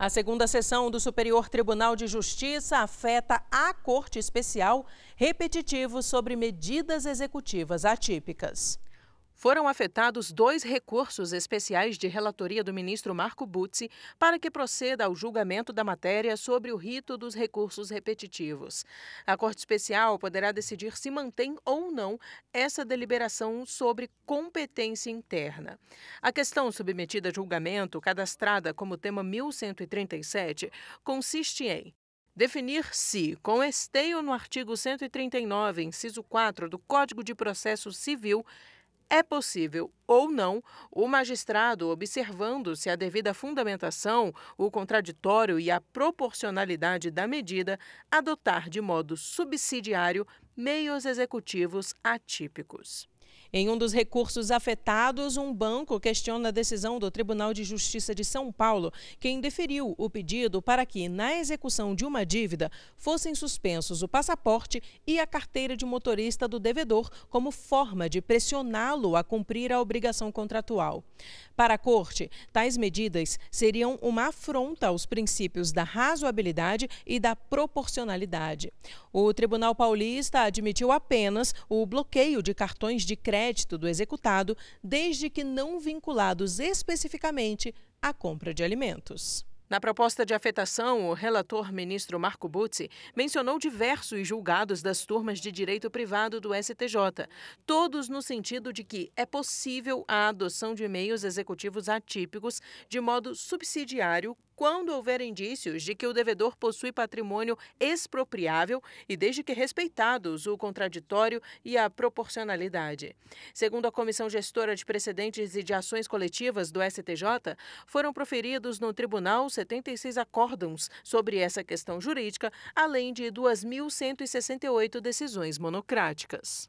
A segunda sessão do Superior Tribunal de Justiça afeta a Corte Especial repetitivo sobre medidas executivas atípicas. Foram afetados dois recursos especiais de relatoria do ministro Marco Butzi para que proceda ao julgamento da matéria sobre o rito dos recursos repetitivos. A Corte Especial poderá decidir se mantém ou não essa deliberação sobre competência interna. A questão submetida a julgamento, cadastrada como tema 1137, consiste em definir se, com esteio no artigo 139, inciso 4 do Código de Processo Civil, é possível ou não o magistrado, observando-se a devida fundamentação, o contraditório e a proporcionalidade da medida, adotar de modo subsidiário meios executivos atípicos. Em um dos recursos afetados, um banco questiona a decisão do Tribunal de Justiça de São Paulo, que indeferiu o pedido para que, na execução de uma dívida, fossem suspensos o passaporte e a carteira de motorista do devedor como forma de pressioná-lo a cumprir a obrigação contratual. Para a Corte, tais medidas seriam uma afronta aos princípios da razoabilidade e da proporcionalidade. O Tribunal Paulista admitiu apenas o bloqueio de cartões de crédito crédito do executado, desde que não vinculados especificamente à compra de alimentos. Na proposta de afetação, o relator ministro Marco Buzzi mencionou diversos julgados das turmas de direito privado do STJ, todos no sentido de que é possível a adoção de meios executivos atípicos de modo subsidiário quando houver indícios de que o devedor possui patrimônio expropriável e desde que respeitados o contraditório e a proporcionalidade. Segundo a Comissão Gestora de Precedentes e de Ações Coletivas do STJ, foram proferidos no tribunal 176 acórdãos sobre essa questão jurídica, além de 2.168 decisões monocráticas.